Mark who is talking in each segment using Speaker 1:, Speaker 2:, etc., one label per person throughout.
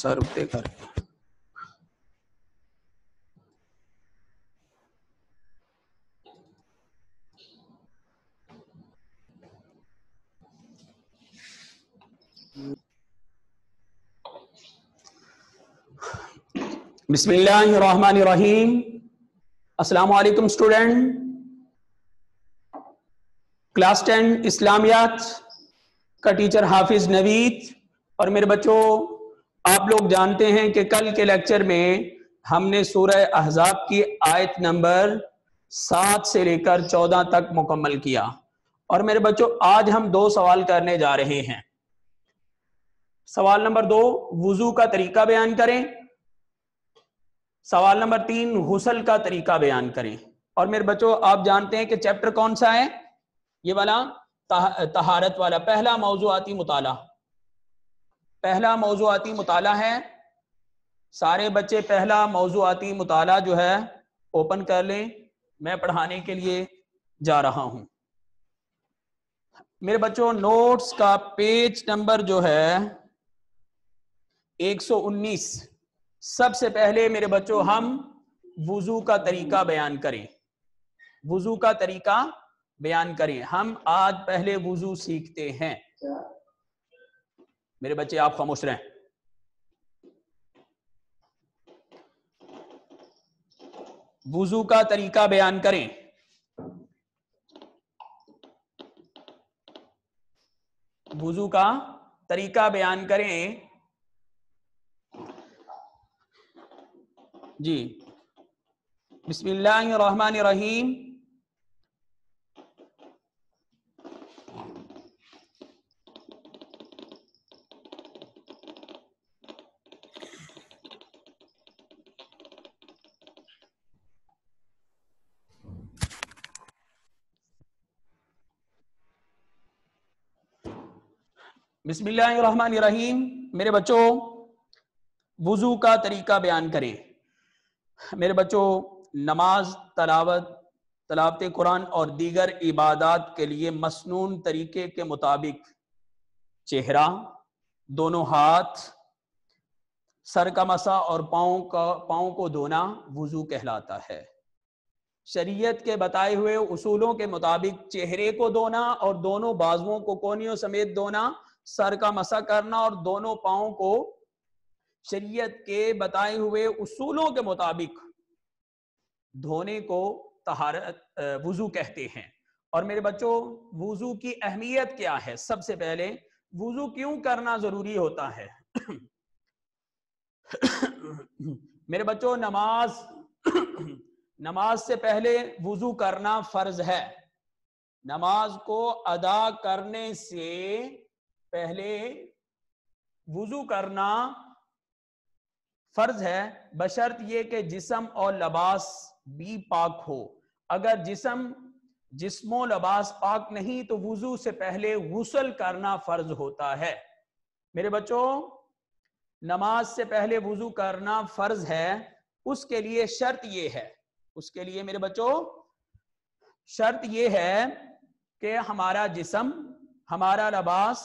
Speaker 1: sir उते घर बिस्मिल्लाहिर्रहमानिर्रहीम अस्सलाम वालेकुम स्टूडेंट क्लास टेन इस्लामियात का टीचर हाफिज नवीद और मेरे बच्चों आप लोग जानते हैं कि कल के लेक्चर में हमने सूरह अहजाब की आयत नंबर सात से लेकर चौदह तक मुकम्मल किया और मेरे बच्चों आज हम दो सवाल करने जा रहे हैं सवाल नंबर दो वजू का तरीका बयान करें सवाल नंबर तीन हुसल का तरीका बयान करें और मेरे बच्चों आप जानते हैं कि चैप्टर कौन सा है ये वाला तहारत वाला पहला मौजूआती मुताला पहला मौजूदी मुताला है सारे बच्चे पहला मौजूदी मुताला जो है ओपन कर लें मैं पढ़ाने के लिए जा रहा हूं मेरे बच्चों नोट्स का पेज नंबर जो है 119 सबसे पहले मेरे बच्चों हम वजू का तरीका बयान करें वजू का तरीका बयान करें हम आज पहले वजू सीखते हैं मेरे बच्चे आप खामोश रहें वजू का तरीका बयान करें वजू का तरीका बयान करें जी बिस्मिल्लाहमान रहीम बिस्मिल्लाहिर्रहमानिर्रहीम मेरे बच्चों वज़ू का तरीका बयान करें मेरे बच्चों नमाज तलावत तलावत कुरान और दीगर इबादत के लिए मसनून तरीके के मुताबिक चेहरा दोनों हाथ सर का मसा और पाओं का पाओं को धोना वज़ू कहलाता है शरीयत के बताए हुए उसूलों के मुताबिक चेहरे को धोना और दोनों बाजुओं को कोनियों समेत धोना सर का मसा करना और दोनों पाओ को शरीयत के बताए हुए उसूलों के मुताबिक धोने को तहारत वजू कहते हैं और मेरे बच्चों वजू की अहमियत क्या है सबसे पहले वजू क्यों करना जरूरी होता है मेरे बच्चों नमाज नमाज से पहले वजू करना फर्ज है नमाज को अदा करने से पहले वजू करना फर्ज है बशर्त यह कि जिसम और लबास भी पाक हो अगर जिसम जिसमो लबास पाक नहीं तो वजू से पहले गुसल करना फर्ज होता है मेरे बच्चों नमाज से पहले वजू करना फर्ज है उसके लिए शर्त ये है उसके लिए मेरे बच्चों शर्त ये है कि हमारा जिसम हमारा लबास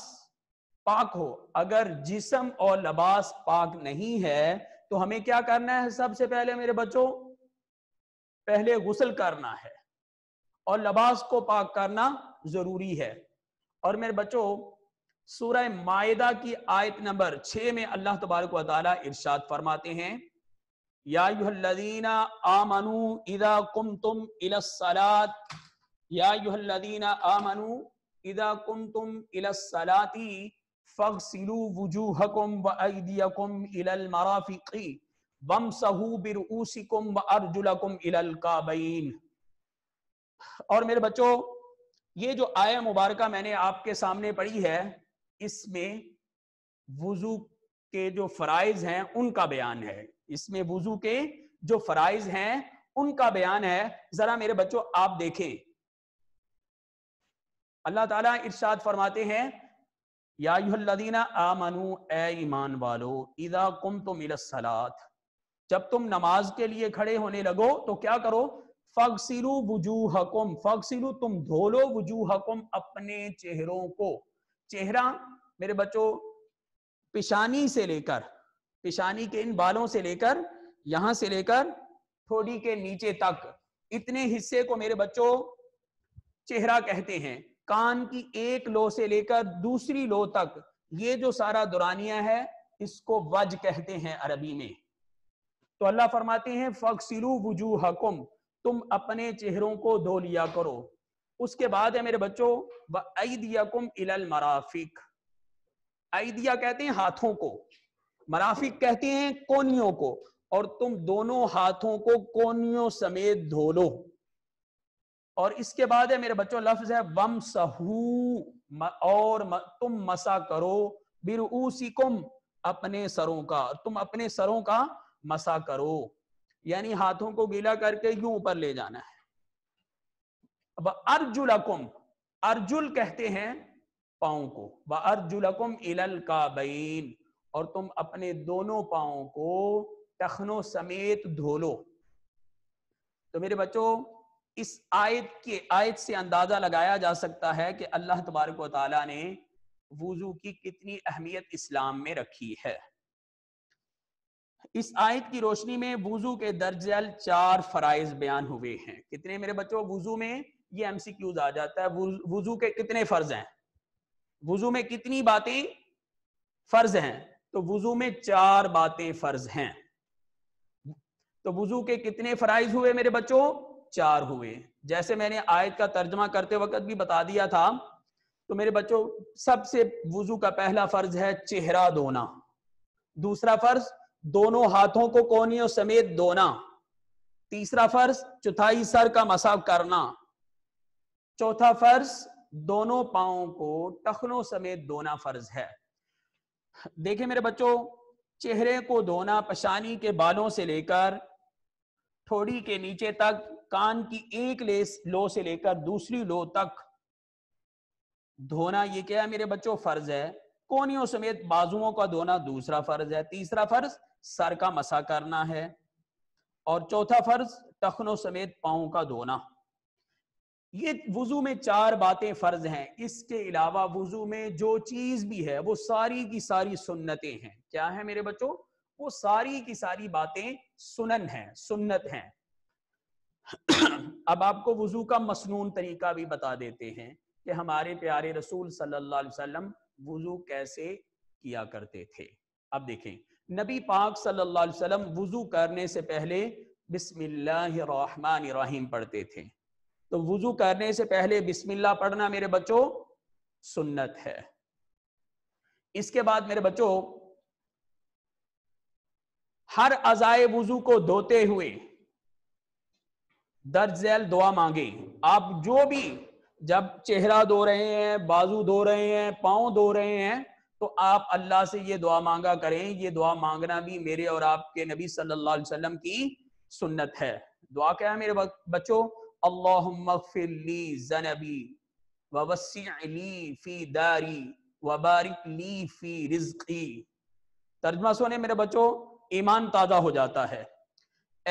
Speaker 1: पाक हो अगर जिसम और लबास पाक नहीं है तो हमें क्या करना है सबसे पहले मेरे बच्चों पहले गुसल करना है और लबास को पाक करना जरूरी है और मेरे बच्चों सूरह मायदा की आयत नंबर छह में अल्लाह तबारक इर्शाद फरमाते हैं यादीना आमनु कुम तुम इलात यादीना आमनु इदा कुम तुम इलाती फगसिलू वजूहकुम व अयदियकुम इलल मराफिकी वमसहू बिरऊसिकुम व अर्जुलकुम और मेरे बच्चों ये जो आया मुबारक मैंने आपके सामने पढ़ी है इसमें वजू के जो फ़राइज हैं उनका बयान है इसमें वजू के जो फ़राइज हैं उनका बयान है ज़रा मेरे बच्चों आप देखें अल्लाह ताला इरशाद फरमाते हैं यादीना ईमान वालो इदा कुम तुम सलात जब तुम नमाज के लिए खड़े होने लगो तो क्या करो वजू हकुम फगसिलू तुम धो लो हकुम अपने चेहरों को चेहरा मेरे बच्चों पिशानी से लेकर पिशानी के इन बालों से लेकर यहां से लेकर थोड़ी के नीचे तक इतने हिस्से को मेरे बच्चों चेहरा कहते हैं कान की एक लो से लेकर दूसरी लो तक ये जो सारा दुरानिया है इसको वज कहते हैं अरबी में तो अल्लाह फरमाते हैं फकसिलू वजू हकुम तुम अपने चेहरों को धो लिया करो उसके बाद है मेरे बच्चों व ऐदियाकुम मराफिक आईदिया कहते हैं हाथों को मराफिक कहते हैं कोनियों को और तुम दोनों हाथों को कोनियों समेत धो लो और इसके बाद है मेरे बच्चों लफ्ज है वम सहू और तुम मसा करो बिरूसिकुम अपने सरों का तुम अपने सरों का मसा करो यानी हाथों को गीला करके यूं ऊपर ले जाना है अब अर्जुल अर्जुल कहते हैं पाओ को व अर्जुल इलल और तुम अपने दोनों पाओ को टखनों समेत धो लो तो मेरे बच्चों इस आयत के आयत से अंदाजा लगाया जा सकता है कि अल्लाह तबारक ने वजू की कितनी अहमियत इस्लाम में रखी है इस आयत की रोशनी में वजू के दर्जल चार फराइज बयान हुए हैं कितने मेरे बच्चों वजू में ये एमसीक्यूज आ जाता है वजू के कितने फर्ज हैं वजू में कितनी बातें फर्ज हैं तो वजू में चार बातें फर्ज हैं तो वजू के कितने फराइज हुए मेरे बच्चों चार हुए जैसे मैंने आयत का तर्जमा करते वक्त भी बता दिया था तो मेरे बच्चों सबसे वजू का पहला फर्ज है चेहरा धोना दूसरा फर्ज दोनों हाथों को कोनियों समेत धोना तीसरा फर्ज चौथाई सर का मसाव करना चौथा फर्ज दोनों पाओ को टखनों समेत धोना फर्ज है देखिए मेरे बच्चों चेहरे को धोना पशानी के बालों से लेकर ठोड़ी के नीचे तक कान की एक लेस लो से लेकर दूसरी लो तक धोना ये क्या है मेरे बच्चों फर्ज है कोनियों समेत बाजुओं का धोना दूसरा फर्ज है तीसरा फर्ज सर का मसा करना है और चौथा फर्ज टखनों समेत पाओ का धोना ये वजू में चार बातें फर्ज हैं इसके अलावा वजू में जो चीज भी है वो सारी की सारी सुन्नतें हैं क्या है मेरे बच्चों वो सारी की सारी बातें सुनन हैं सुन्नत हैं अब आपको वजू का मसनून तरीका भी बता देते हैं कि हमारे प्यारे रसूल सल्लल्लाहु अलैहि वसल्लम वजू कैसे किया करते थे अब देखें नबी पाक सल्लल्लाहु अलैहि वसल्लम वजू करने से पहले बिस्मिल्लाहिर्रहमानिर्रहीम पढ़ते थे तो वजू करने से पहले बिस्मिल्लाह पढ़ना मेरे बच्चों सुन्नत है इसके बाद मेरे बच्चों हर अजाए वजू को धोते हुए दर्ज जैल दुआ मांगे आप जो भी जब चेहरा धो रहे हैं बाजू धो रहे हैं पाओ धो रहे हैं तो आप अल्लाह से ये दुआ मांगा करें ये दुआ मांगना भी मेरे और आपके नबी सल्लल्लाहु अलैहि वसल्लम की सुन्नत है दुआ क्या है मेरे बच्चों अल्लाहली तर्जमा सोने मेरे बच्चों ईमान ताज़ा हो जाता है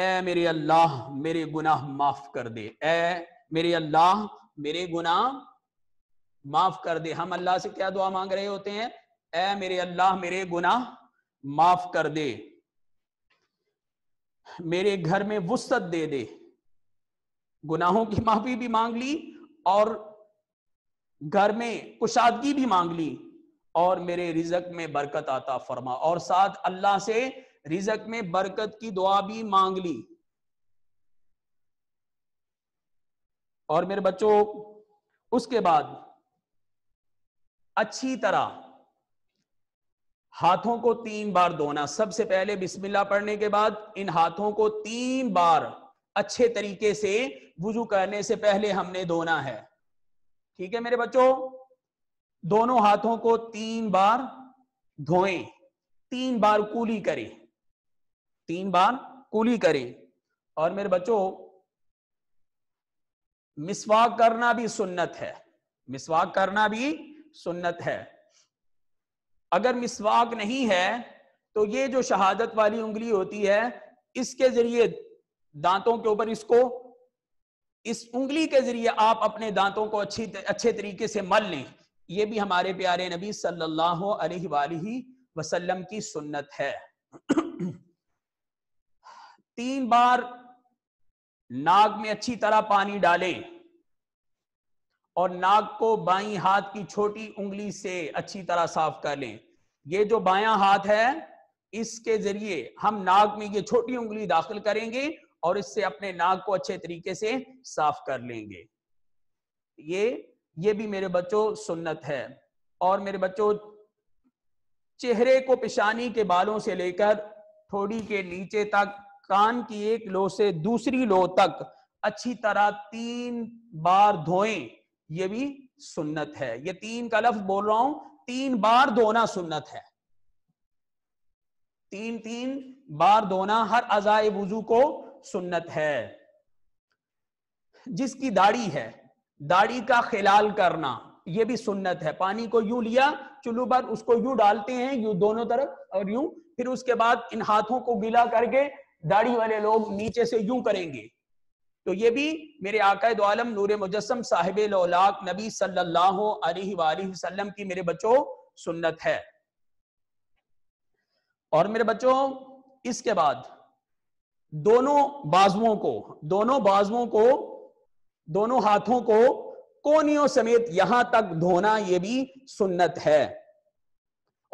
Speaker 1: ए मेरे अल्लाह मेरे गुनाह माफ कर दे ए मेरे अल्लाह मेरे गुनाह माफ कर दे हम अल्लाह से क्या दुआ मांग रहे होते हैं ए मेरे अल्लाह मेरे गुनाह माफ कर दे मेरे घर में वसत दे दे गुनाहों की माफी भी मांग ली और घर में कुशादगी भी मांग ली और मेरे रिजक में बरकत आता फरमा और साथ अल्लाह से रिजक में बरकत की दुआ भी मांग ली और मेरे बच्चों उसके बाद अच्छी तरह हाथों को तीन बार धोना सबसे पहले बिस्मिल्लाह पढ़ने के बाद इन हाथों को तीन बार अच्छे तरीके से वजू करने से पहले हमने धोना है ठीक है मेरे बच्चों दोनों हाथों को तीन बार धोएं तीन बार कूली करें तीन बार कुली करे और मेरे बच्चों मिसवाक करना भी सुन्नत है मिसवाक करना भी सुन्नत है अगर मिसवाक नहीं है तो ये जो शहादत वाली उंगली होती है इसके जरिए दांतों के ऊपर इसको इस उंगली के जरिए आप अपने दांतों को अच्छी अच्छे तरीके से मल लें ये भी हमारे प्यारे नबी सल्लल्लाहु अलैहि वसल्लम की सुन्नत है तीन बार नाग में अच्छी तरह पानी डाले और नाग को बाई हाथ की छोटी उंगली से अच्छी तरह साफ कर लें ये जो बायां हाथ है इसके जरिए हम नाग में ये छोटी उंगली दाखिल करेंगे और इससे अपने नाग को अच्छे तरीके से साफ कर लेंगे ये ये भी मेरे बच्चों सुन्नत है और मेरे बच्चों चेहरे को पिशानी के बालों से लेकर थोड़ी के नीचे तक कान की एक लो से दूसरी लो तक अच्छी तरह तीन बार धोएं ये भी सुन्नत है ये तीन का लफ्ज बोल रहा हूं तीन बार धोना सुन्नत है तीन तीन बार धोना हर अजाय वजू को सुन्नत है जिसकी दाढ़ी है दाढ़ी का खिलाल करना ये भी सुन्नत है पानी को यूं लिया चुल्लू पर उसको यूं डालते हैं यूं दोनों तरफ और यूं फिर उसके बाद इन हाथों को गीला करके दाढ़ी वाले लोग नीचे से यूं करेंगे तो ये भी मेरे आकाद आलम नूर मुजस्म साहिब लौलाक नबी सल्लल्लाहु अलैहि वसल्लम की मेरे बच्चों सुन्नत है और मेरे बच्चों इसके बाद दोनों बाजुओं को दोनों बाजुओं को दोनों हाथों को कोनियों समेत यहां तक धोना यह भी सुन्नत है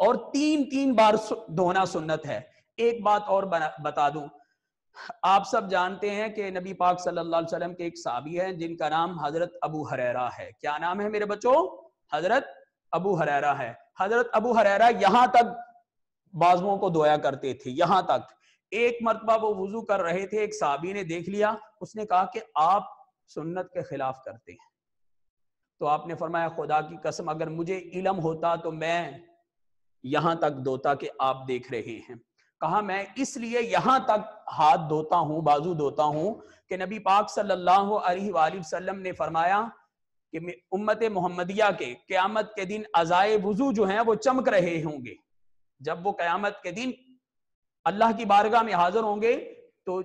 Speaker 1: और तीन तीन बार धोना सुन्नत है एक बात और बता दूं आप सब जानते हैं कि नबी पाक सल्लल्लाहु अलैहि वसल्लम के एक साबी हैं जिनका नाम हजरत अबू हरेरा है क्या नाम है मेरे बच्चों हजरत अबू हरेरा है हजरत अबू हरेरा यहां तक बाजुओं को दोया करते थे यहां तक एक मरतबा वो वजू कर रहे थे एक साबी ने देख लिया उसने कहा कि आप सुन्नत के खिलाफ करते हैं तो आपने फरमाया खुदा की कसम अगर मुझे इलम होता तो मैं यहां तक दोता कि आप देख रहे हैं कहा मैं इसलिए यहां तक हाथ धोता हूं बाजू धोता हूं कि नबी पाक सल्लल्लाहु अलैहि वसल्लम ने फरमाया कि उम्मत मोहम्मदिया के क्यामत के दिन अज़ाए वजू जो हैं वो चमक रहे होंगे जब वो क्यामत के दिन अल्लाह की बारगाह में हाजिर होंगे तो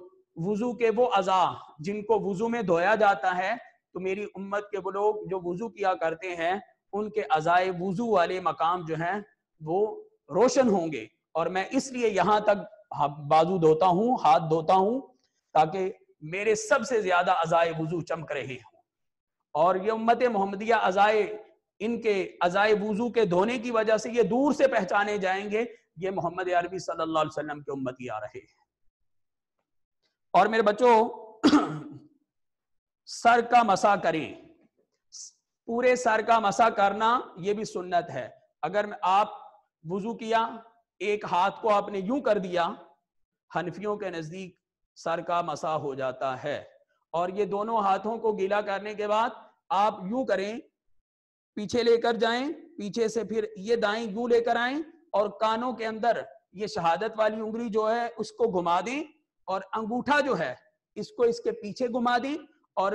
Speaker 1: वजू के वो अज़ा जिनको वजू में धोया जाता है तो मेरी उम्मत के वो लोग जो वजू किया करते हैं उनके अज़ाए वजू वाले मकाम जो हैं वो रोशन होंगे और मैं इसलिए यहां तक बाजू धोता हूं हाथ धोता हूं ताकि मेरे सबसे ज्यादा अजाय वजू चमक रहे हों और ये उम्मत मोहम्मदिया अजाय इनके अजाय वजू के धोने की वजह से ये दूर से पहचाने जाएंगे ये मोहम्मद अरबी सल्लाम के उम्मत आ रहे हैं और मेरे बच्चों सर का मसा करें पूरे सर का मसा करना ये भी सुन्नत है अगर आप वजू किया एक हाथ को आपने यूं कर दिया हनफियों के नजदीक सर का मसा हो जाता है और ये दोनों हाथों को गीला करने के बाद आप यूं करें पीछे लेकर जाएं पीछे से फिर ये दाएं यूं लेकर आए और कानों के अंदर ये शहादत वाली उंगली जो है उसको घुमा दें और अंगूठा जो है इसको इसके पीछे घुमा दें और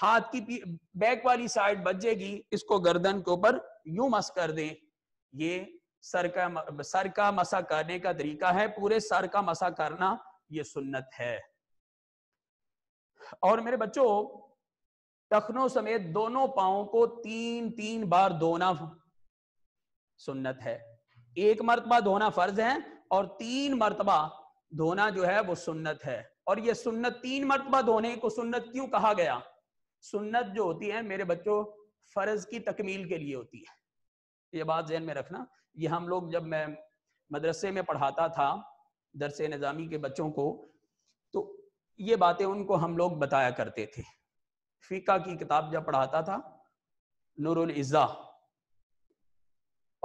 Speaker 1: हाथ की बैक वाली साइड बच जाएगी इसको गर्दन के ऊपर यूं मस कर दें ये सर का सर का मसा करने का तरीका है पूरे सर का मसा करना ये सुन्नत है और मेरे बच्चों टखनों समेत दोनों पाओ को तीन तीन बार धोना सुन्नत है एक मरतबा धोना फर्ज है और तीन मरतबा धोना जो है वो सुन्नत है और ये सुन्नत तीन मरतबा धोने को सुन्नत क्यों कहा गया सुन्नत जो होती है मेरे बच्चों फर्ज की तकमील के लिए होती है ये बात जहन में रखना ये हम लोग जब मैं मदरसे में पढ़ाता था दरस निज़ामी के बच्चों को तो ये बातें उनको हम लोग बताया करते थे फ़िका की किताब जब पढ़ाता था नूरुल इज़्ज़ा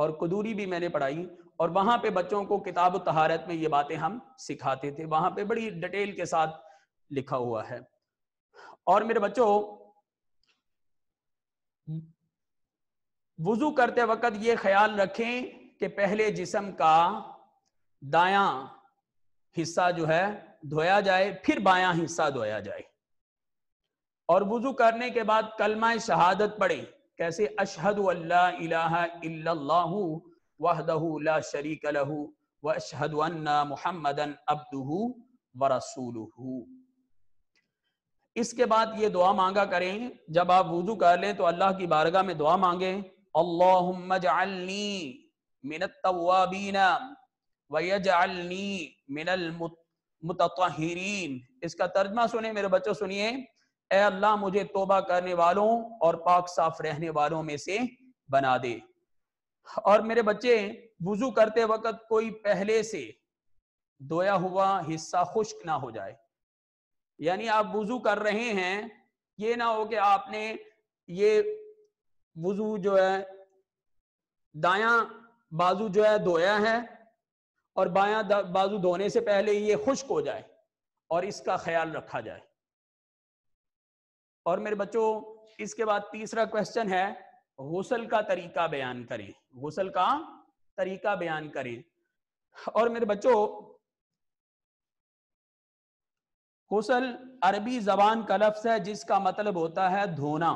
Speaker 1: और कदूरी भी मैंने पढ़ाई और वहाँ पे बच्चों को किताब तहारत में ये बातें हम सिखाते थे वहाँ पे बड़ी डिटेल के साथ लिखा हुआ है और मेरे बच्चों वजू करते वक्त ये ख्याल रखें कि पहले जिसम का दाया हिस्सा जो है धोया जाए फिर बायां हिस्सा धोया जाए और वजू करने के बाद कलमा शहादत पढ़े कैसे अशहद वहदहू शरीक लहू व अशहद व इसके बाद ये दुआ मांगा करें जब आप वजू कर लें तो अल्लाह की बारगाह में दुआ मांगे अल्लाह من التوابين ويجعلني من المتطهرين इसका तर्जमा सुने मेरे बच्चों सुनिए ए अल्लाह मुझे तोबा करने वालों और पाक साफ रहने वालों में से बना दे और मेरे बच्चे वजू करते वक्त कोई पहले से धोया हुआ हिस्सा खुश्क ना हो जाए यानी आप वजू कर रहे हैं ये ना हो कि आपने ये वजू जो है दाया बाजू जो है धोया है और बाया बाजू धोने से पहले ये खुश्क हो जाए और इसका ख्याल रखा जाए और मेरे बच्चों इसके बाद तीसरा क्वेश्चन है गसल का तरीका बयान करें गसल का तरीका बयान करें और मेरे बच्चों गसल अरबी जबान का लफ्स है जिसका मतलब होता है धोना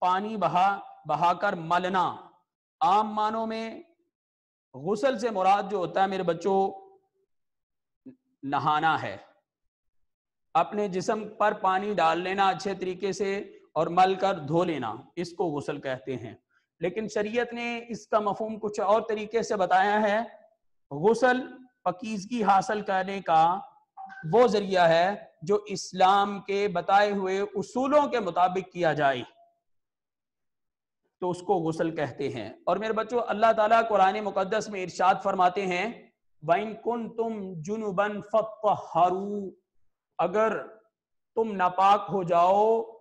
Speaker 1: पानी बहा बहाकर मलना आम मानों में गसल से मुराद जो होता है मेरे बच्चों नहाना है अपने जिसम पर पानी डाल लेना अच्छे तरीके से और मल कर धो लेना इसको गसल कहते हैं लेकिन शरीयत ने इसका मफहम कुछ और तरीके से बताया है गसल पकीजगी हासिल करने का वो जरिया है जो इस्लाम के बताए हुए उसूलों के मुताबिक किया जाए तो उसको गुसल कहते हैं और मेरे बच्चों अल्लाह ताला कुरान मुकदस में इरशाद फरमाते हैं वाइन कुन तुम जुनुबन फ़ारू अगर तुम नापाक हो जाओ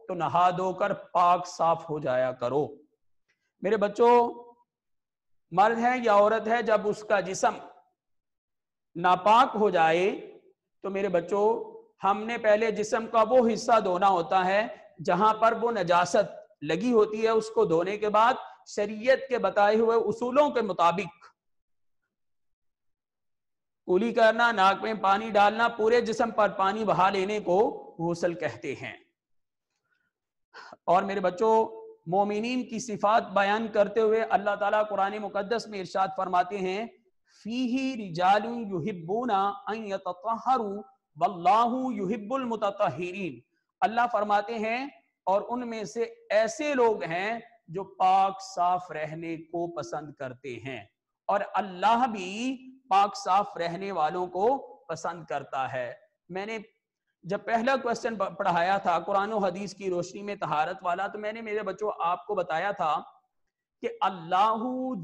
Speaker 1: तो नहा धोकर पाक साफ हो जाया करो मेरे बच्चों मर्द है या औरत है जब उसका जिसम नापाक हो जाए तो मेरे बच्चों हमने पहले जिसम का वो हिस्सा धोना होता है जहां पर वो नजासत लगी होती है उसको धोने के बाद शरीयत के बताए हुए उसूलों के मुताबिक कुली करना नाक में पानी डालना पूरे जिसम पर पानी बहा लेने को गसल कहते हैं और मेरे बच्चों मोमिन की सिफात बयान करते हुए अल्लाह ताला कुरान मुकदस में इरशाद फरमाते हैं फीही अन वल्लाहु युहिब्बुल अल्लाह फरमाते हैं और उनमें से ऐसे लोग हैं जो पाक साफ रहने को पसंद करते हैं और अल्लाह भी पाक साफ रहने वालों को पसंद करता है मैंने जब पहला क्वेश्चन पढ़ाया था कुरान हदीस की रोशनी में तहारत वाला तो मैंने मेरे बच्चों आपको बताया था कि अल्लाह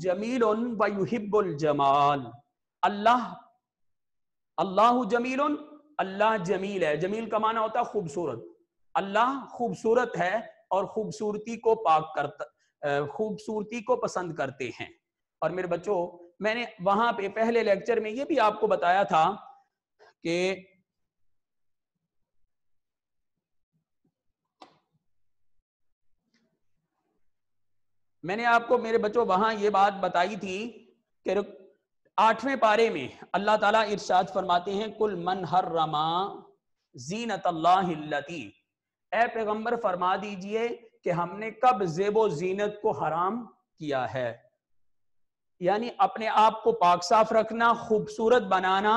Speaker 1: जमील वयुहिबुल जमाल अल्लाह अल्लाह जमील अल्लाह जमील है जमील का माना होता है खूबसूरत अल्लाह खूबसूरत है और खूबसूरती को पाक करता खूबसूरती को पसंद करते हैं और मेरे बच्चों मैंने वहां पे पहले लेक्चर में ये भी आपको बताया था कि मैंने आपको मेरे बच्चों वहां ये बात बताई थी कि आठवें पारे में अल्लाह ताला इरशाद फरमाते हैं कुल मन हर रमा जीनत अल्लाह ए पैगंबर फरमा दीजिए कि हमने कब जेबो जीनत को हराम किया है यानी अपने आप को पाक साफ रखना खूबसूरत बनाना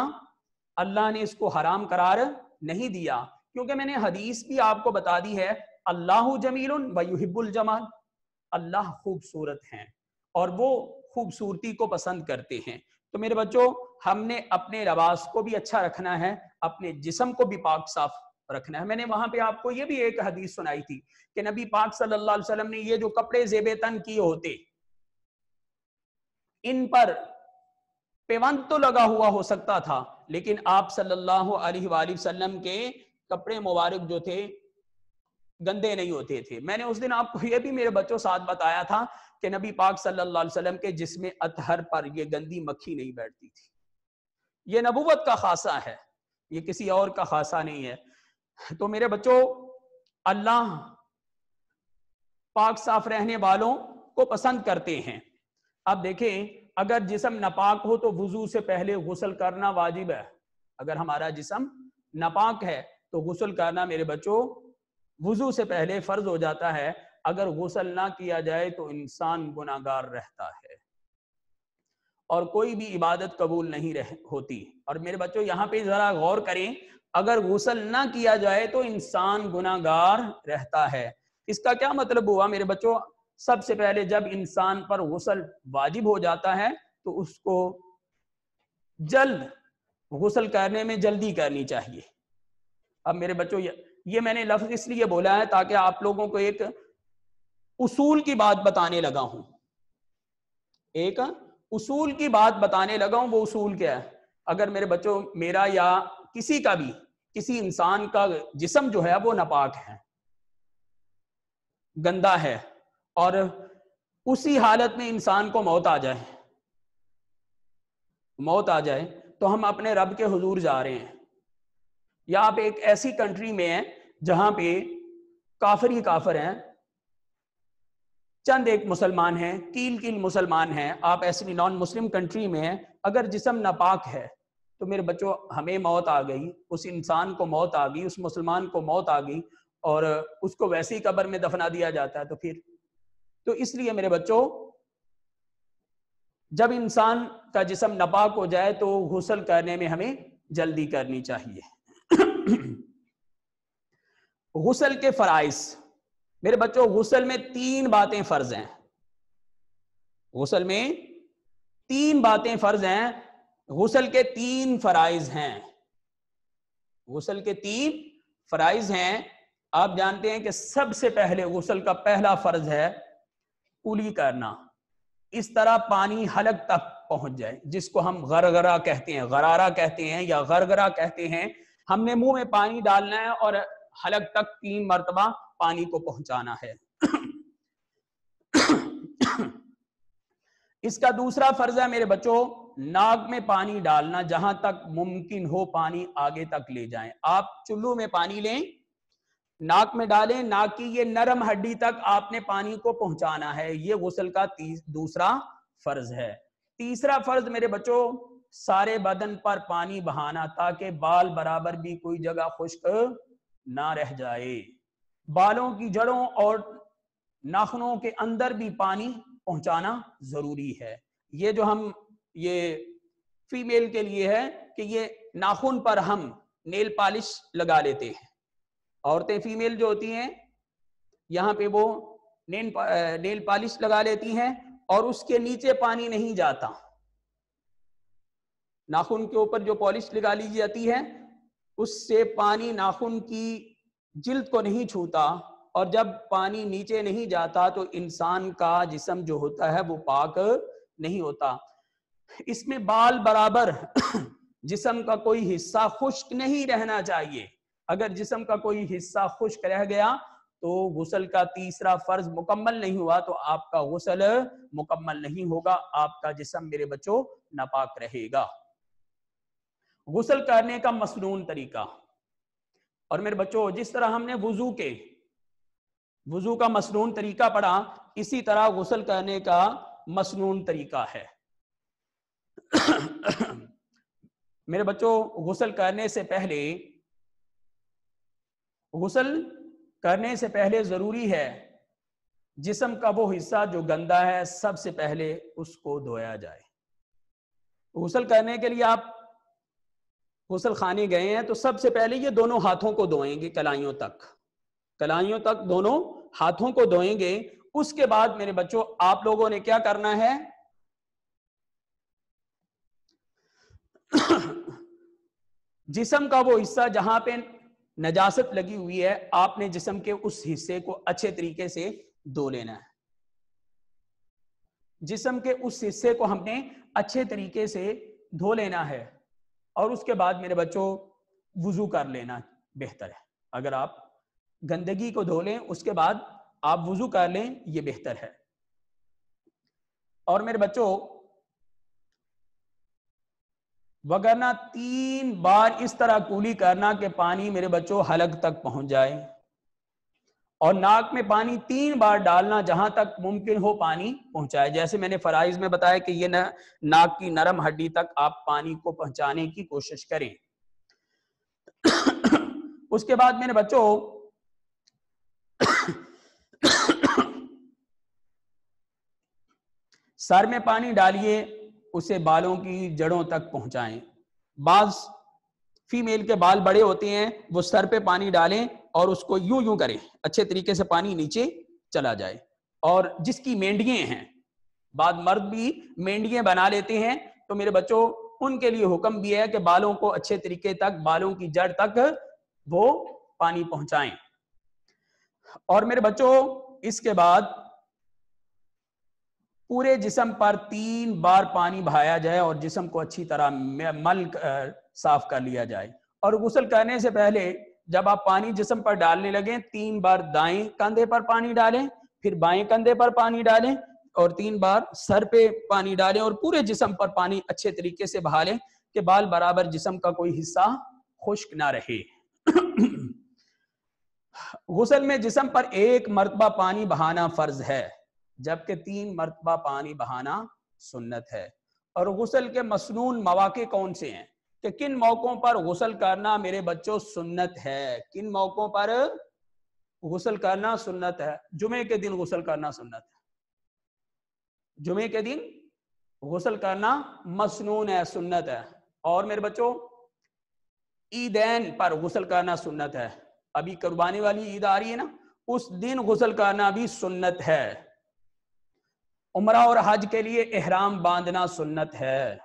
Speaker 1: अल्लाह ने इसको हराम करार नहीं दिया क्योंकि मैंने हदीस भी आपको बता दी है अल्लाह जमील वयुहिबुल जमाल अल्लाह खूबसूरत हैं और वो खूबसूरती को पसंद करते हैं तो मेरे बच्चों हमने अपने लबास को भी अच्छा रखना है अपने जिसम को भी पाक साफ रखना है मैंने वहां पे आपको ये भी एक हदीस सुनाई थी कि नबी पाक सल्लल्लाहु अलैहि वसल्लम ने ये जो कपड़े तन किए होते इन पर पेवंत तो लगा हुआ हो सकता था लेकिन आप सल्लल्लाहु अलैहि वसल्लम के कपड़े मुबारक जो थे गंदे नहीं होते थे मैंने उस दिन आपको यह भी मेरे बच्चों साथ बताया था कि नबी पाक सल्लल्लाहु अलैहि वसल्लम के जिसमें अतहर पर यह गंदी मक्खी नहीं बैठती थी ये नबूवत का खासा है ये किसी और का खासा नहीं है तो मेरे बच्चों अल्लाह पाक साफ रहने वालों को पसंद करते हैं अब देखें अगर जिसम नापाक हो तो वजू से पहले गुसल करना वाजिब है अगर हमारा जिसम नापाक है तो गुसल करना मेरे बच्चों वजू से पहले फर्ज हो जाता है अगर गुसल ना किया जाए तो इंसान गुनागार रहता है और कोई भी इबादत कबूल नहीं रह होती और मेरे बच्चों यहाँ पे जरा गौर करें अगर गुसल ना किया जाए तो इंसान गुनागार रहता है इसका क्या मतलब हुआ मेरे बच्चों सबसे पहले जब इंसान पर गुसल वाजिब हो जाता है तो उसको जल्द गुसल करने में जल्दी करनी चाहिए अब मेरे बच्चों ये, ये मैंने लफ्ज इसलिए बोला है ताकि आप लोगों को एक उसूल की बात बताने लगा हूं एक उसूल की बात बताने लगा हूं वो उसूल क्या है अगर मेरे बच्चों मेरा या किसी का भी किसी इंसान का जिसम जो है वो नापाक है गंदा है और उसी हालत में इंसान को मौत आ जाए मौत आ जाए तो हम अपने रब के हजूर जा रहे हैं या आप एक ऐसी कंट्री में हैं जहां पे काफर ही काफर हैं चंद एक मुसलमान हैं कील कील मुसलमान हैं आप ऐसी नॉन मुस्लिम कंट्री में हैं अगर जिसम नापाक है तो मेरे बच्चों हमें मौत आ गई उस इंसान को मौत आ गई उस मुसलमान को मौत आ गई और उसको वैसी कबर कब्र में दफना दिया जाता है तो फिर तो इसलिए मेरे बच्चों जब इंसान का जिसम नपाक हो जाए तो गुसल करने में हमें जल्दी करनी चाहिए गुसल के फराइज मेरे बच्चों गुसल में तीन बातें फर्ज हैं गुसल में तीन बातें फर्ज हैं गुसल के तीन फराइज हैं गसल के तीन फराइज हैं आप जानते हैं कि सबसे पहले गुसल का पहला फर्ज है कुली करना इस तरह पानी हलक तक पहुंच जाए जिसको हम गरगरा कहते हैं गरारा कहते हैं या गरगरा कहते हैं हमने मुंह में पानी डालना है और हलक तक तीन मरतबा पानी को पहुंचाना है इसका दूसरा फर्ज है मेरे बच्चों नाग में पानी डालना जहां तक मुमकिन हो पानी आगे तक ले जाएं आप चुल्लू में पानी लें नाक में डालें नाक की ये नरम हड्डी तक आपने पानी को पहुंचाना है ये गसल का दूसरा फर्ज है तीसरा फर्ज मेरे बच्चों सारे बदन पर पानी बहाना ताकि बाल बराबर भी कोई जगह खुश्क ना रह जाए बालों की जड़ों और नाखनों के अंदर भी पानी पहुंचाना जरूरी है ये जो हम ये फीमेल के लिए है कि ये नाखून पर हम नेल पॉलिश लगा लेते हैं औरतें फीमेल जो होती हैं यहाँ पे वो नेल नेल पॉलिश लगा लेती हैं और उसके नीचे पानी नहीं जाता नाखून के ऊपर जो पॉलिश लगा ली जाती है उससे पानी नाखून की जिल्द को नहीं छूता और जब पानी नीचे नहीं जाता तो इंसान का जिसम जो होता है वो पाक नहीं होता इसमें बाल बराबर जिसम का कोई हिस्सा खुश्क नहीं रहना चाहिए अगर जिसम का कोई हिस्सा खुश्क रह गया तो गुसल का तीसरा फर्ज मुकम्मल नहीं हुआ तो आपका गुसल मुकम्मल नहीं होगा आपका जिसम मेरे बच्चों नापाक रहेगा गुसल करने का मसनून तरीका और मेरे बच्चों जिस तरह हमने वजू के वजू का मसनून तरीका पढ़ा इसी तरह गुसल करने का मसनून तरीका है मेरे बच्चों गसल करने से पहले गुसल करने से पहले ज़रूरी है जिसम का वो हिस्सा जो गंदा है सबसे पहले उसको धोया जाए गुसल करने के लिए आप गुसल खाने गए हैं तो सबसे पहले ये दोनों हाथों को धोएंगे कलाइयों तक कलाइयों तक दोनों हाथों को धोएंगे उसके बाद मेरे बच्चों आप लोगों ने क्या करना है जिसम का वो हिस्सा जहां पे नजासत लगी हुई है आपने जिसम के उस हिस्से को अच्छे तरीके से धो लेना है जिसम के उस हिस्से को हमने अच्छे तरीके से धो लेना है और उसके बाद मेरे बच्चों वजू कर लेना बेहतर है अगर आप गंदगी को धो लें उसके बाद आप वजू कर लें ये बेहतर है और मेरे बच्चों वगरना तीन बार इस तरह कूली करना कि पानी मेरे बच्चों हलक तक पहुंच जाए और नाक में पानी तीन बार डालना जहां तक मुमकिन हो पानी पहुंचाए जैसे मैंने फराइज में बताया कि ये ना, नाक की नरम हड्डी तक आप पानी को पहुंचाने की कोशिश करें उसके बाद मेरे बच्चों सर में पानी डालिए उसे बालों की जड़ों तक पहुंचाएं बाज फीमेल के बाल बड़े होते हैं वो सर पे पानी डालें और उसको यूं यूं करें अच्छे तरीके से पानी नीचे चला जाए और जिसकी मेंढिए हैं बाद मर्द भी मेंढिए बना लेते हैं तो मेरे बच्चों उनके लिए हुक्म भी है कि बालों को अच्छे तरीके तक बालों की जड़ तक वो पानी पहुंचाएं और मेरे बच्चों इसके बाद पूरे जिसम पर तीन बार पानी बहाया जाए और जिसम को अच्छी तरह मल साफ कर लिया जाए और गुसल करने से पहले जब आप पानी जिसम पर डालने लगे तीन बार दाएं कंधे पर पानी डालें फिर बाएं कंधे पर पानी डालें और तीन बार सर पे पानी डालें और पूरे जिसम पर पानी अच्छे तरीके से बहा लें कि बाल बराबर जिसम का कोई हिस्सा खुश्क ना रहे गुसल में जिसम पर एक मरतबा पानी बहाना फर्ज है जबकि तीन मरतबा पानी बहाना सुन्नत है और गसल के मसनून मौाक़े कौन से हैं कि किन मौक़ों पर गसल करना मेरे बच्चों सुन्नत है किन मौक़ों पर गसल करना सुन्नत है जुमे के दिन गसल करना सुन्नत है जुमे के दिन गसल करना मसनून है सुन्नत है और मेरे बच्चों ईदैन पर गसल करना सुन्नत है अभी कुर्बानी वाली ईद आ रही है ना उस दिन गसल करना भी सुन्नत है उम्र और हज के लिए एहराम बांधना सुन्नत है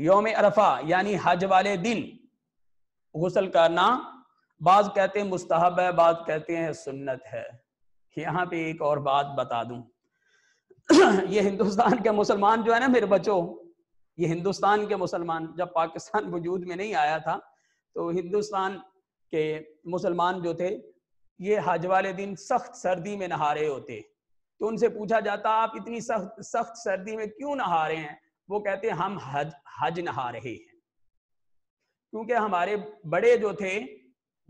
Speaker 1: योम अरफा यानी हज वाले दिन गसल करना बाज कहते हैं मुस्तहब है बाज कहते हैं सुन्नत है यहाँ पे एक और बात बता दूं ये हिंदुस्तान के मुसलमान जो है ना मेरे बच्चों ये हिंदुस्तान के मुसलमान जब पाकिस्तान वजूद में नहीं आया था तो हिंदुस्तान के मुसलमान जो थे ये हज वाले दिन सख्त सर्दी में नहा रहे होते तो उनसे पूछा जाता आप इतनी सख्त सख्त सर्दी में क्यों नहा रहे हैं वो कहते हैं हम हज हज नहा रहे हैं क्योंकि हमारे बड़े जो थे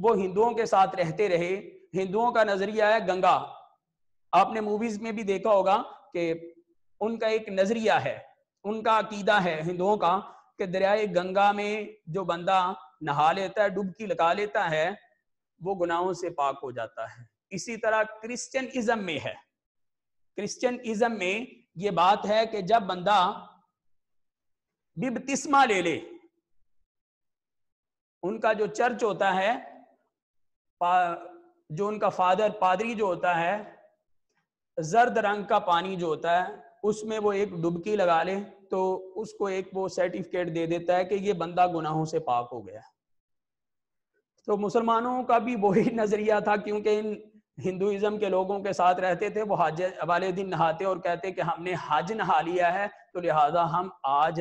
Speaker 1: वो हिंदुओं के साथ रहते रहे हिंदुओं का नजरिया है गंगा आपने मूवीज में भी देखा होगा कि उनका एक नजरिया है उनका अकीदा है हिंदुओं का कि दरियाए गंगा में जो बंदा नहा लेता है डुबकी लगा लेता है वो गुनाहों से पाक हो जाता है इसी तरह क्रिश्चियनिज्म में है क्रिश्चियनिज्म में ये बात है कि जब बंदा बिबतिस्मा ले ले उनका जो चर्च होता है जो उनका फादर पादरी जो होता है जर्द रंग का पानी जो होता है उसमें वो एक डुबकी लगा ले तो उसको एक वो सर्टिफिकेट दे देता है कि ये बंदा गुनाहों से पाक हो गया तो मुसलमानों का भी वही नजरिया था क्योंकि इन हिंदुज़म के लोगों के साथ रहते थे वो हज वाले दिन नहाते और कहते कि हमने हज नहा लिया है तो लिहाजा हम आज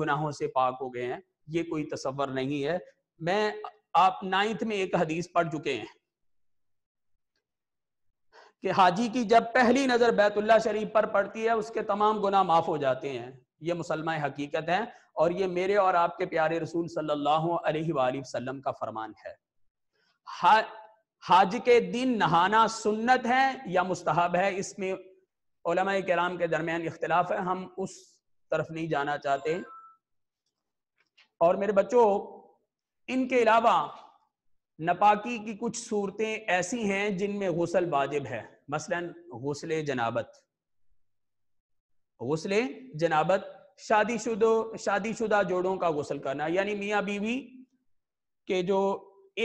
Speaker 1: गुनाहों से पाक हो गए हैं ये कोई तस्वर नहीं है मैं आप नाइन्थ में एक हदीस पढ़ चुके हैं कि हाजी की जब पहली नज़र बैतुल्ला शरीफ पर पड़ती है उसके तमाम गुना माफ़ हो जाते हैं ये मुसलमान हकीकत है और ये मेरे और आपके प्यारे रसूल सल्लल्लाहु अलैहि सल्लाम का फरमान है हज के दिन नहाना सुन्नत है या मुस्तहब है इसमें कराम के दरमियान इख्तलाफ है हम उस तरफ नहीं जाना चाहते और मेरे बच्चों इनके अलावा नपाकी की कुछ सूरतें ऐसी हैं जिनमें गसल वाजिब है मसलन गसल जनाबत गसल जनाबत शादी शुदो शादी शुदा जोड़ों का गसल करना यानी मियाँ बीवी के जो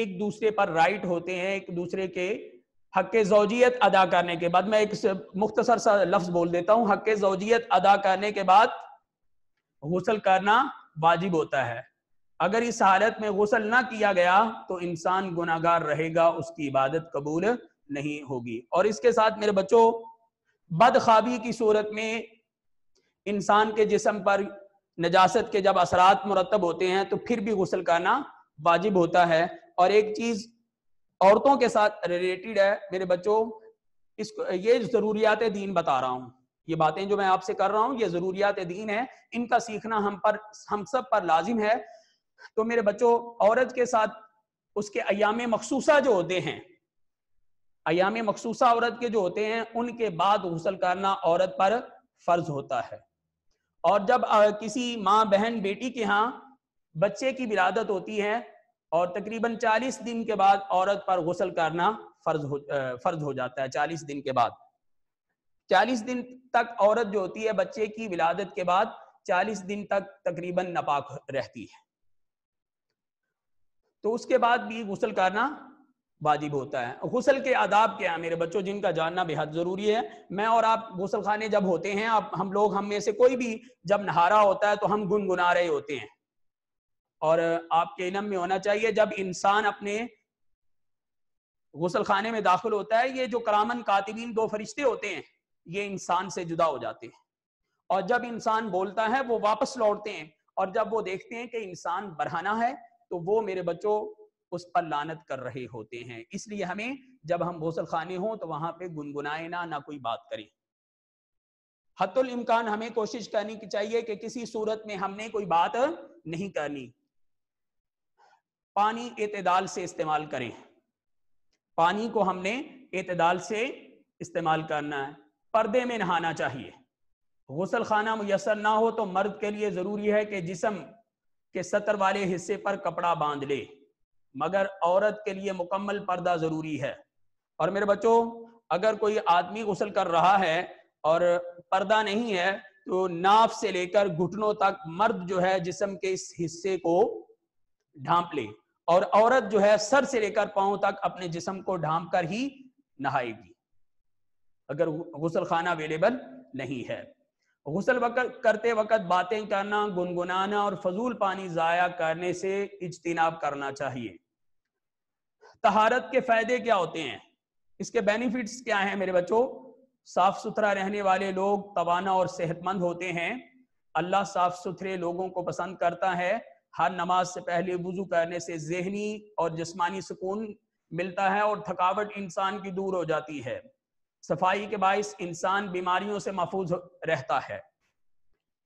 Speaker 1: एक दूसरे पर राइट होते हैं एक दूसरे के हक जोजियत अदा करने के बाद मैं एक मुख्तसर सा लफ्ज बोल देता हूँ हक जोजियत अदा करने के बाद गसल करना वाजिब होता है अगर इस हालत में गसल ना किया गया तो इंसान गुनागार रहेगा उसकी इबादत कबूल नहीं होगी और इसके साथ मेरे बच्चों बदखाबी की सूरत में इंसान के जिसम पर नजासत के जब असरात मुरतब होते हैं तो फिर भी गसल करना वाजिब होता है और एक चीज औरतों के साथ रिलेटेड है मेरे बच्चों इसको ये जरूरियात दीन बता रहा हूँ ये बातें जो मैं आपसे कर रहा हूँ ये जरूरियात दीन है इनका सीखना हम पर हम सब पर लाजिम है तो मेरे बच्चों औरत के साथ उसके अयाम मखसूसा जो होते हैं अयाम मखसूसा औरत के जो होते हैं उनके बाद गसल करना औरत पर फर्ज होता है और जब किसी माँ बहन बेटी के यहाँ बच्चे की विरादत होती है और तकरीबन 40 दिन के बाद औरत पर गसल करना फर्ज हो फर्ज हो जाता है 40 दिन के बाद 40 दिन तक औरत जो होती है बच्चे की विलादत के बाद 40 दिन तक तकरीबन नपाक रहती है तो उसके बाद भी गसल करना वाजिब होता है गसल के आदाब क्या है मेरे बच्चों जिनका जानना बेहद ज़रूरी है मैं और आप गसल खाने जब होते हैं आप हम लोग हम में से कोई भी जब नहारा होता है तो हम गुनगुना रहे होते हैं और आपके इलम में होना चाहिए जब इंसान अपने गसल खाने में दाखिल होता है ये जो करामन कातिबीन दो फरिश्ते होते हैं ये इंसान से जुदा हो जाते हैं और जब इंसान बोलता है वो वापस लौटते हैं और जब वो देखते हैं कि इंसान बढ़ाना है तो वो मेरे बच्चों उस पर लानत कर रहे होते हैं इसलिए हमें जब हम गौसल खाने हों तो वहां पे गुनगुनाए ना ना कोई बात करें हतुल इम्कान हमें कोशिश करनी चाहिए कि किसी सूरत में हमने कोई बात नहीं करनी पानी एतदाल से इस्तेमाल करें पानी को हमने एतदाल से इस्तेमाल करना है पर्दे में नहाना चाहिए गसल खाना मैसर ना हो तो मर्द के लिए ज़रूरी है कि जिसम के सतर वाले हिस्से पर कपड़ा बांध ले मगर औरत के लिए मुकम्मल पर्दा ज़रूरी है और मेरे बच्चों अगर कोई आदमी गसल कर रहा है और पर्दा नहीं है तो नाफ से लेकर घुटनों तक मर्द जो है जिसम के इस हिस्से को ढांप ले और औरत जो है सर से लेकर पांव तक अपने जिसम को ढांप कर ही नहाएगी अगर गुसल खाना अवेलेबल नहीं है गुसल वक्त करते वक्त बातें करना गुनगुनाना और फजूल पानी ज़ाया करने से इजतनाब करना चाहिए तहारत के फायदे क्या होते हैं इसके बेनिफिट्स क्या हैं मेरे बच्चों साफ सुथरा रहने वाले लोग तवाना और सेहतमंद होते हैं अल्लाह साफ सुथरे लोगों को पसंद करता है हर नमाज से पहले वजू करने से जहनी और जिसमानी सुकून मिलता है और थकावट इंसान की दूर हो जाती है सफाई के बायस इंसान बीमारियों से महफूज रहता है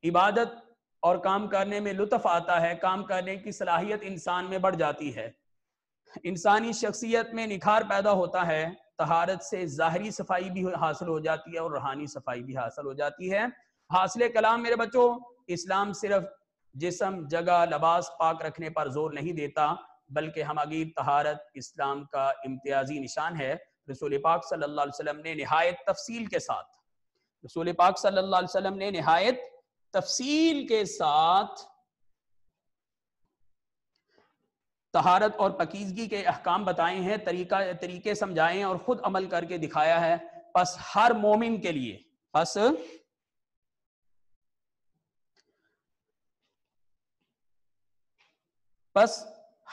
Speaker 1: इबादत और काम करने में लुत्फ आता है काम करने की सलाहियत इंसान में बढ़ जाती है इंसानी शख्सियत में निखार पैदा होता है तहारत से ज़ाहरी सफाई भी हासिल हो जाती है और रूहानी सफाई भी हासिल हो जाती है हासिल कलाम मेरे बच्चों इस्लाम सिर्फ जिसम जगह लबास पाक रखने पर जोर नहीं देता बल्कि हम हमगीर तहारत इस्लाम का इम्तियाजी निशान है रसूल पाक सल्लल्लाहु अलैहि वसल्लम ने नहायत तफसील के साथ रसूल पाक सल्लल्लाहु अलैहि वसल्लम ने नहायत तफसील के साथ तहारत और पकीजगी के अहकाम बताए हैं तरीका तरीके समझाए और खुद अमल करके दिखाया है बस हर मोमिन के लिए बस बस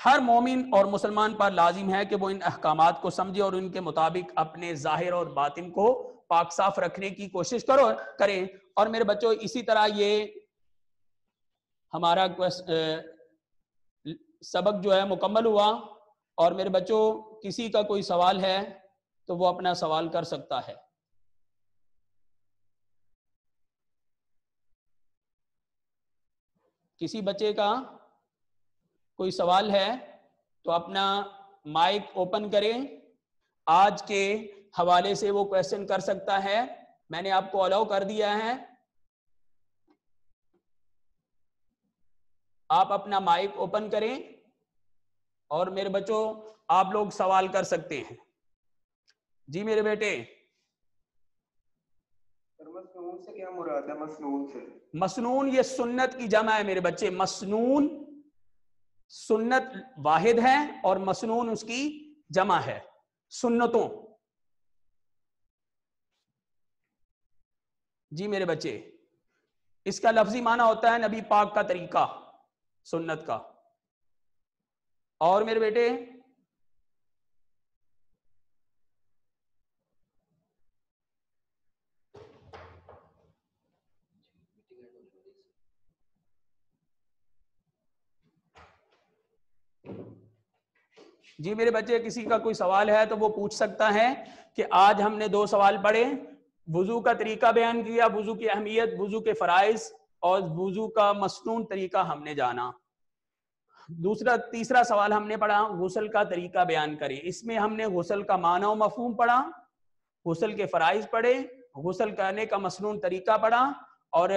Speaker 1: हर मोमिन और मुसलमान पर लाजिम है कि वो इन अहकाम को समझे और उनके मुताबिक अपने जाहिर और बातिन को पाक साफ रखने की कोशिश करो करें और मेरे बच्चों इसी तरह ये हमारा सबक जो है मुकम्मल हुआ और मेरे बच्चों किसी का कोई सवाल है तो वो अपना सवाल कर सकता है किसी बच्चे का कोई सवाल है तो अपना माइक ओपन करें आज के हवाले से वो क्वेश्चन कर सकता है मैंने आपको अलाउ कर दिया है आप अपना माइक ओपन करें और मेरे बच्चों आप लोग सवाल कर सकते हैं जी मेरे बेटे मसनून से क्या मुराद है मसनून से मसनून ये सुन्नत की जमा है मेरे बच्चे मसनून सुन्नत वाहिद है और मसनून उसकी जमा है सुन्नतों जी मेरे बच्चे इसका लफ्जी माना होता है नबी पाक का तरीका सुन्नत का और मेरे बेटे जी मेरे बच्चे किसी का कोई सवाल है तो वो पूछ सकता है कि आज हमने दो सवाल पढ़े वजू का तरीका बयान किया वजू की अहमियत वजू के फ़राइज और वजू का मसनून तरीका हमने जाना दूसरा तीसरा सवाल हमने पढ़ा गुसल का तरीका बयान करें इसमें हमने गुसल का माना और मफहूम पढ़ा गुसल के फ़राइज पढ़े गुसल करने का मसनून तरीका पढ़ा और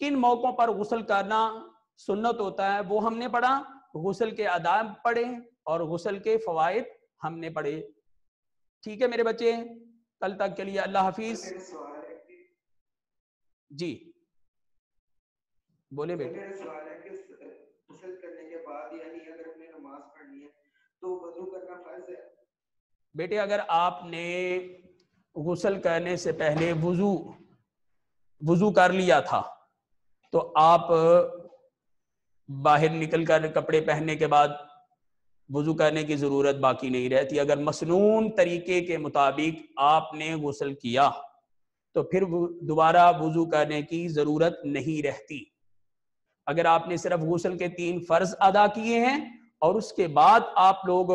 Speaker 1: किन मौक़ों पर गुसल करना सुन्नत होता है वो हमने पढ़ा गुसल के आदाब पढ़े और गसल के फ़वाद हमने पढ़े ठीक है मेरे बच्चे कल तक के लिए अल्लाह हाफिज जी बोले बेटे बेटे अगर आपने गुसल करने से पहले वजू वजू कर लिया था तो आप बाहर निकल कर कपड़े पहनने के बाद वजू करने की ज़रूरत बाकी नहीं रहती अगर मसनून तरीके के मुताबिक आपने गसल किया तो फिर दोबारा वजू करने की ज़रूरत नहीं रहती अगर आपने सिर्फ गसल के तीन फ़र्ज अदा किए हैं और उसके बाद आप लोग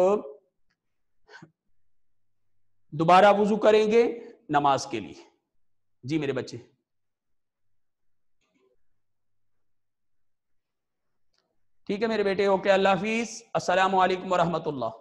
Speaker 1: दोबारा वजू करेंगे नमाज के लिए जी मेरे बच्चे ठीक है मेरे बेटे ओके अल्लाह हाफिज असलकम वरहमतुल्ला